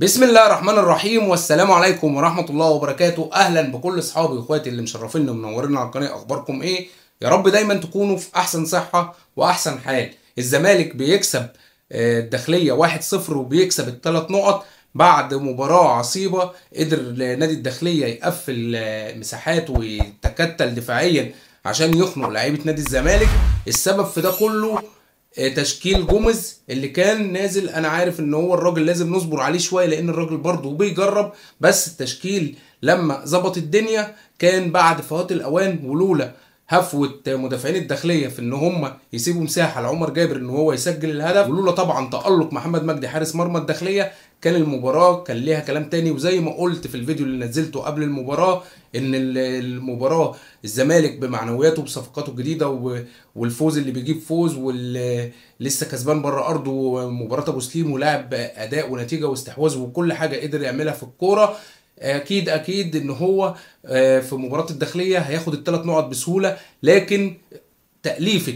بسم الله الرحمن الرحيم والسلام عليكم ورحمة الله وبركاته أهلا بكل أصحابي وإخواتي اللي مشرفيننا ومنورين على القناة أخباركم إيه يا رب دايما تكونوا في أحسن صحة وأحسن حال الزمالك بيكسب آه، الداخلية 1-0 وبيكسب الثلاث نقط بعد مباراة عصيبة قدر نادي الداخلية يقفل آه، مساحات ويتكتل دفاعيا عشان يخنق لعيبة نادي الزمالك السبب في ده كله آه، تشكيل جوميز اللي كان نازل انا عارف ان هو الراجل لازم نصبر عليه شويه لان الراجل برضه بيجرب بس التشكيل لما ظبط الدنيا كان بعد فوات الاوان ولولا هفوه مدافعين الداخليه في ان هم يسيبوا مساحه لعمر جابر ان هو يسجل الهدف ولولا طبعا تالق محمد مجدي حارس مرمى الداخليه كان المباراه كان ليها كلام تاني وزي ما قلت في الفيديو اللي نزلته قبل المباراه ان المباراه الزمالك بمعنوياته بصفقاته الجديده والفوز اللي بيجيب فوز واللي لسه كسبان بره ارضه ومباراة ابو سليم ولعب اداء ونتيجه واستحواذ وكل حاجه قدر يعملها في الكوره اكيد اكيد ان هو آه، في مباراه الداخليه هياخد الثلاث نقط بسهوله لكن تاليفه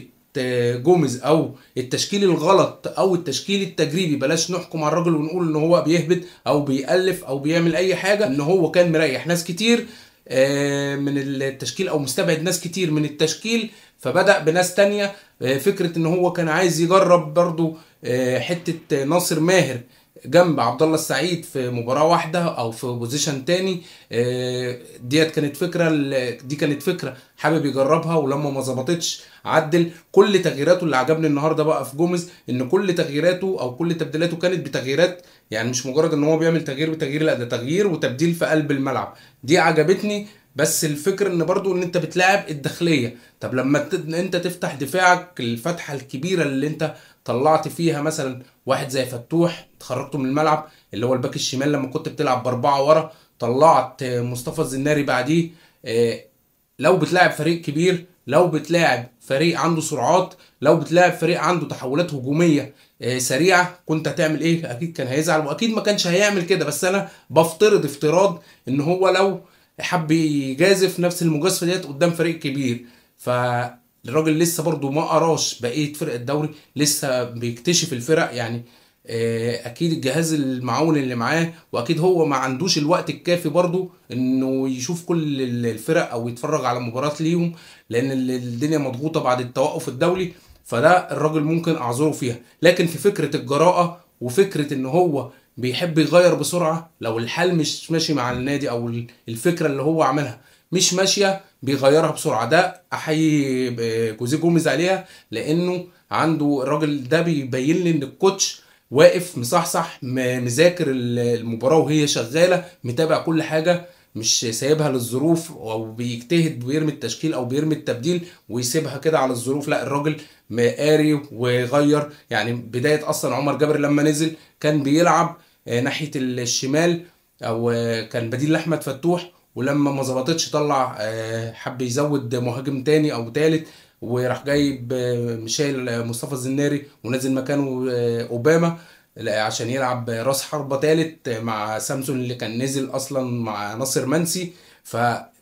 جوميز او التشكيل الغلط او التشكيل التجريبي بلاش نحكم على الراجل ونقول ان هو بيهبد او بيألف او بيعمل اي حاجه ان هو كان مريح ناس كتير آه، من التشكيل او مستبعد ناس كتير من التشكيل فبدا بناس تانية آه، فكره ان هو كان عايز يجرب برضو آه، حته ناصر ماهر جنب عبد الله السعيد في مباراه واحده او في بوزيشن تاني آه، ديت كانت فكره دي كانت فكره حابب يجربها ولما ما ظبطتش عدل كل تغييراته اللي عجبني النهارده بقى في جوميز ان كل تغييراته او كل تبديلاته كانت بتغييرات يعني مش مجرد ان هو بيعمل تغيير بتغيير لا ده تغيير وتبديل في قلب الملعب دي عجبتني بس الفكر ان برضو ان انت بتلاعب الداخليه طب لما انت تفتح دفاعك الفتحه الكبيره اللي انت طلعت فيها مثلا واحد زي فتوح اتخرجته من الملعب اللي هو الباك الشمال لما كنت بتلعب باربعه ورا طلعت مصطفى الزناري بعديه آه، لو بتلاعب فريق كبير لو بتلاعب فريق عنده سرعات لو بتلاعب فريق عنده تحولات هجوميه آه، سريعه كنت هتعمل ايه اكيد كان هيزعل واكيد ما كانش هيعمل كده بس انا بفترض افتراض ان هو لو حب يجازف نفس المجازفه ديت قدام فريق كبير ف الراجل لسه برضه ما قراش بقيه فرق الدوري لسه بيكتشف الفرق يعني آه، اكيد الجهاز المعاون اللي معاه واكيد هو ما عندوش الوقت الكافي برضه انه يشوف كل الفرق او يتفرج على مباراه ليهم لان الدنيا مضغوطه بعد التوقف الدولي فده الراجل ممكن اعذره فيها لكن في فكره الجراءه وفكره ان هو بيحب يغير بسرعه لو الحال مش ماشي مع النادي او الفكره اللي هو عملها مش ماشيه بيغيرها بسرعه ده احيي جوزيه جوميز عليها لانه عنده الراجل ده بيبين لي ان الكوتش واقف مصحصح مذاكر المباراه وهي شغاله متابع كل حاجه مش سايبها للظروف او بيجتهد بيرمي التشكيل او بيرمي التبديل ويسيبها كده على الظروف لا الراجل قاري وغير يعني بدايه اصلا عمر جابر لما نزل كان بيلعب آه، ناحيه الشمال او آه، كان بديل لاحمد فتوح ولما ما ظبطتش طلع آه، حب يزود مهاجم تاني او تالت وراح جايب مشايل مصطفى الزناري ونازل مكانه اوباما عشان يلعب راس حربه تالت مع سامسون اللي كان نزل اصلا مع ناصر منسي ف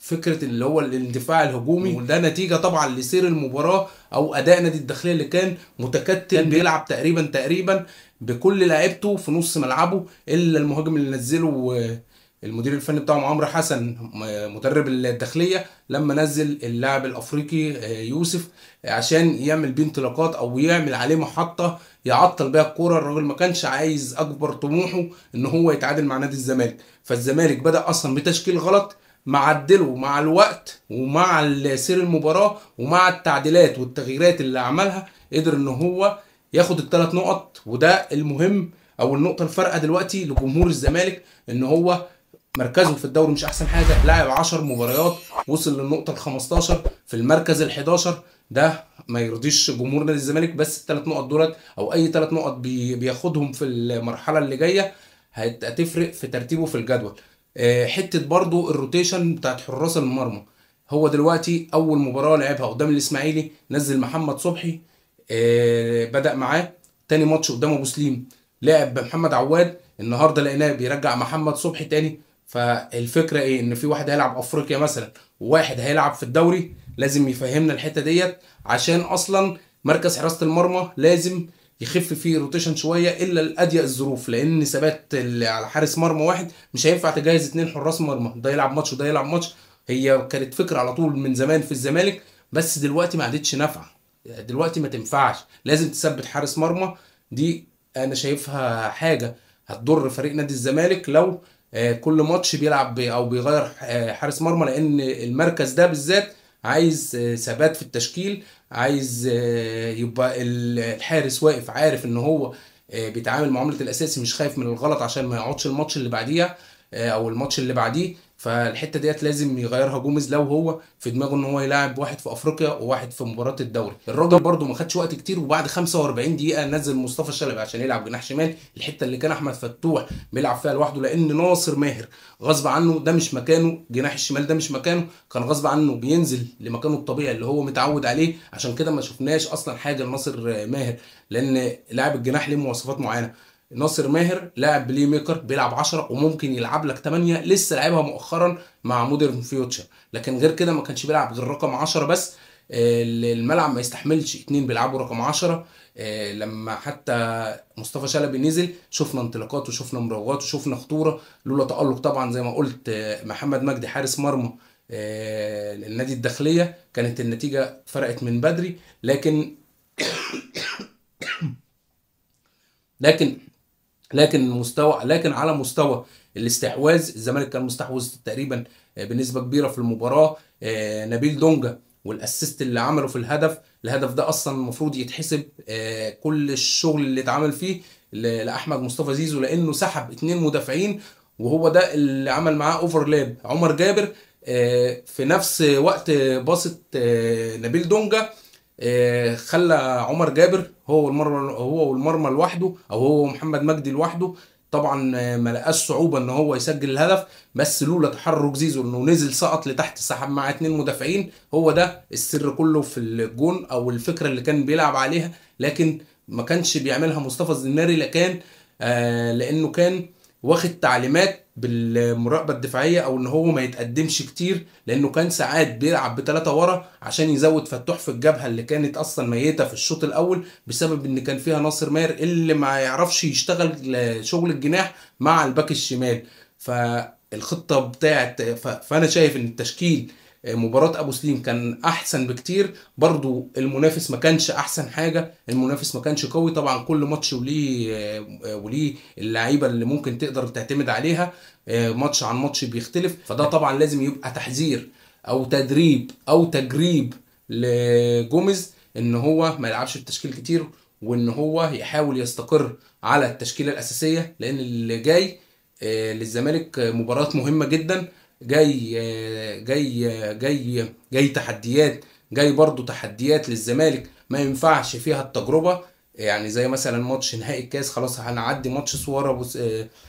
فكره اللي هو الاندفاع الهجومي وده نتيجه طبعا لسير المباراه او اداء نادي الداخليه اللي كان متكتل كان بيلعب تقريبا تقريبا بكل لعيبته في نص ملعبه الا المهاجم اللي نزله آه، المدير الفني بتاعه عمرو حسن آه، مدرب الداخليه لما نزل اللاعب الافريقي آه، يوسف عشان يعمل بيه انطلاقات او يعمل عليه محطه يعطل بيها الكوره الراجل ما كانش عايز اكبر طموحه ان هو يتعادل مع نادي الزمالك فالزمالك بدا اصلا بتشكيل غلط معدله مع الوقت ومع سير المباراه ومع التعديلات والتغييرات اللي عملها قدر ان هو ياخد الثلاث نقط وده المهم او النقطه الفارقه دلوقتي لجمهور الزمالك ان هو مركزه في الدوري مش احسن حاجه لعب 10 مباريات وصل للنقطه ال 15 في المركز ال 11 ده ما يرضيش جمهور نادي الزمالك بس الثلاث نقط دولت او اي ثلاث نقط بياخدهم في المرحله اللي جايه هتفرق في ترتيبه في الجدول آه، حته برضو الروتيشن بتاعت حراس المرمى هو دلوقتي اول مباراه لعبها قدام الاسماعيلي نزل محمد صبحي آه، بدا معاه تاني ماتش قدام ابو سليم لعب بمحمد عواد النهارده لقيناه بيرجع محمد صبحي تاني فالفكره ايه ان في واحد هيلعب افريقيا مثلا وواحد هيلعب في الدوري لازم يفهمنا الحته ديت عشان اصلا مركز حراسه المرمى لازم يخف فيه الروتيشن شويه الا لأضيق الظروف لان ثبات اللي على حارس مرمى واحد مش هينفع تجهز اثنين حراس مرمى ده يلعب ماتش وده يلعب ماتش هي كانت فكره على طول من زمان في الزمالك بس دلوقتي ما عادتش نافعه دلوقتي ما تنفعش لازم تثبت حارس مرمى دي انا شايفها حاجه هتضر فريق نادي الزمالك لو آه، كل ماتش بيلعب او بيغير آه، حارس مرمى لان المركز ده بالذات عايز آه، ثبات في التشكيل عايز آه، يبقى الحارس واقف عارف ان هو آه، بيتعامل معامله الاساسي مش خايف من الغلط عشان ما يقعدش الماتش اللي بعديها آه، او الماتش اللي بعديه فالحته ديت لازم يغيرها جوميز لو هو في دماغه ان هو يلاعب واحد في افريقيا وواحد في مباراه الدوري الراجل برده ما خدش وقت كتير وبعد 45 دقيقه نزل مصطفى شلبي عشان يلعب جناح شمال الحته اللي كان احمد فتوح بيلعب فيها لوحده لان ناصر ماهر غصب عنه ده مش مكانه جناح الشمال ده مش مكانه كان غصب عنه بينزل لمكانه الطبيعي اللي هو متعود عليه عشان كده ما شفناش اصلا حاجه لناصر ماهر لان لاعب الجناح ليه مواصفات معينه ناصر ماهر لاعب بلاي ميكر بيلعب 10 وممكن يلعب لك 8 لسه لعبها مؤخرا مع مودرن فيوتشر لكن غير كده ما كانش بيلعب غير رقم 10 بس آه، الملعب ما يستحملش اتنين بيلعبوا رقم 10 آه، لما حتى مصطفى شلبي نزل شفنا انطلاقات وشفنا مراوغات وشفنا خطوره لولا تالق طبعا زي ما قلت آه، محمد مجدي حارس مرمى النادي الداخليه كانت النتيجه فرقت من بدري لكن لكن لكن المستوى لكن على مستوى الاستحواذ الزمالك كان مستحوذ تقريبا آه، بنسبه كبيره في المباراه آه، نبيل دونجا والاسيست اللي عمله في الهدف الهدف ده اصلا المفروض يتحسب آه، كل الشغل اللي اتعمل فيه لاحمد مصطفى زيزو لانه سحب اثنين مدافعين وهو ده اللي عمل معاه اوفرلاب عمر جابر في نفس وقت باصت نبيل دونجا آه، خلى عمر جابر هو والمرمى هو والمرمى لوحده او هو ومحمد مجدي لوحده طبعا آه، ما لقاش صعوبه ان هو يسجل الهدف بس لولا تحرك زيزو انه نزل سقط لتحت سحب مع اثنين مدافعين هو ده السر كله في الجون او الفكره اللي كان بيلعب عليها لكن ما كانش بيعملها مصطفى الزناري لكان آه لانه كان واخد تعليمات بالمراقبه الدفاعيه او ان هو ما يتقدمش كتير لانه كان ساعات بيلعب بثلاثه ورا عشان يزود فتوح في الجبهه اللي كانت اصلا ميته في الشوط الاول بسبب ان كان فيها ناصر ماهر اللي ما يعرفش يشتغل شغل الجناح مع الباك الشمال فالخطه بتاعت فانا شايف ان التشكيل آه، مباراه ابو سليم كان احسن بكتير برضو المنافس ما كانش احسن حاجه المنافس ما كانش قوي طبعا كل ماتش وليه آه، آه، وليه اللعيبه اللي ممكن تقدر تعتمد عليها ماتش عن ماتش بيختلف فده طبعا لازم يبقى تحذير او تدريب او تجريب لجوميز ان هو ما يلعبش بتشكيل كتير وان هو يحاول يستقر على التشكيله الاساسيه لان اللي جاي للزمالك مباراه مهمه جدا جاي جاي جاي جاي تحديات جاي برضو تحديات للزمالك ما ينفعش فيها التجربه يعني زي مثلا ماتش نهائي الكاس خلاص هنعدي ماتش سوار ابو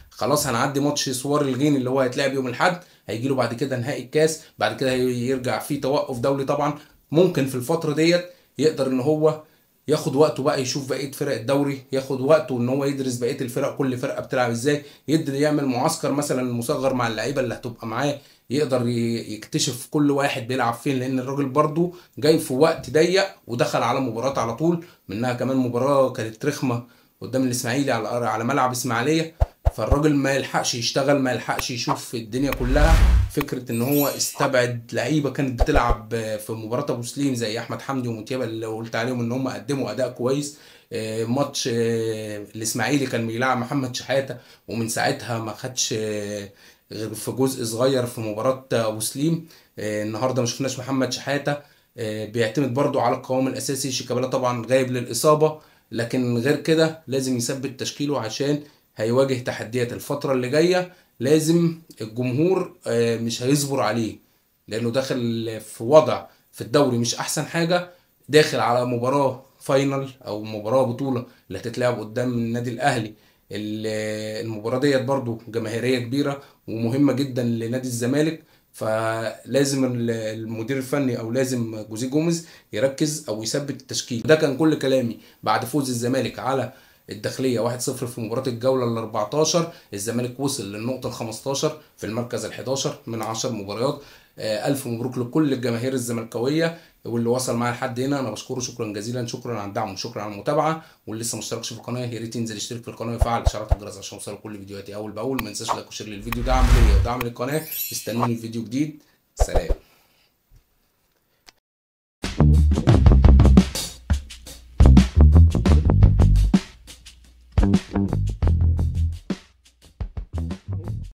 خلاص هنعدي ماتش سوار الغين اللي هو هيتلعب يوم الاحد هيجي له بعد كده نهائي الكاس بعد كده يرجع فيه توقف دولي طبعا ممكن في الفتره ديت يقدر ان هو ياخد وقته بقى يشوف بقيه فرق الدوري ياخد وقته ان هو يدرس بقيه الفرق كل فرقه بتلعب ازاي يقدر يعمل معسكر مثلا مصغر مع اللعيبه اللي هتبقى معاه يقدر يكتشف كل واحد بيلعب فين لان الراجل برده جاي في وقت ضيق ودخل على مباراه على طول منها كمان مباراه كانت رخمه قدام الاسماعيلي على على ملعب اسماعيليه فالراجل ما يلحقش يشتغل ما يلحقش يشوف الدنيا كلها فكره ان هو استبعد لعيبه كانت بتلعب في مباراه ابو سليم زي احمد حمدي ومتيبه اللي قلت عليهم ان هم قدموا اداء كويس آه، ماتش آه، الاسماعيلي كان بيلعب محمد شحاته ومن ساعتها ما خدش آه، غير في جزء صغير في مباراه ابو سليم النهارده ما شفناش محمد شحاته بيعتمد برضو على القوام الاساسي شيكابالا طبعا غايب للاصابه لكن غير كده لازم يثبت تشكيله عشان هيواجه تحديات الفترة اللي جاية لازم الجمهور آه، مش هيصبر عليه لأنه داخل في وضع في الدوري مش أحسن حاجة داخل على مباراة فاينل أو مباراة بطولة اللي هتتلعب قدام النادي الأهلي المباراة ديت برضو جماهيرية كبيرة ومهمة جدا لنادي الزمالك فلازم المدير الفني او لازم جوزيه جوميز يركز او يثبت التشكيل ده كان كل كلامي بعد فوز الزمالك على الداخليه 1-0 في مباراه الجوله ال 14 الزمالك وصل للنقطه ال 15 في المركز ال 11 من 10 مباريات آه، الف مبروك لكل الجماهير الزملكاويه واللي وصل معايا لحد هنا انا بشكره شكرا جزيلا شكرا على الدعم وشكرا على المتابعه واللي لسه مشتركش في القناه يا ريت ينزل يشترك في القناه ويفعل اشعارات الجرس عشان يوصلك كل فيديوهاتي اول باول ما تنساش لايك وشير للفيديو دعم إيه؟ ليا ودعم للقناه استنوني في فيديو جديد سلام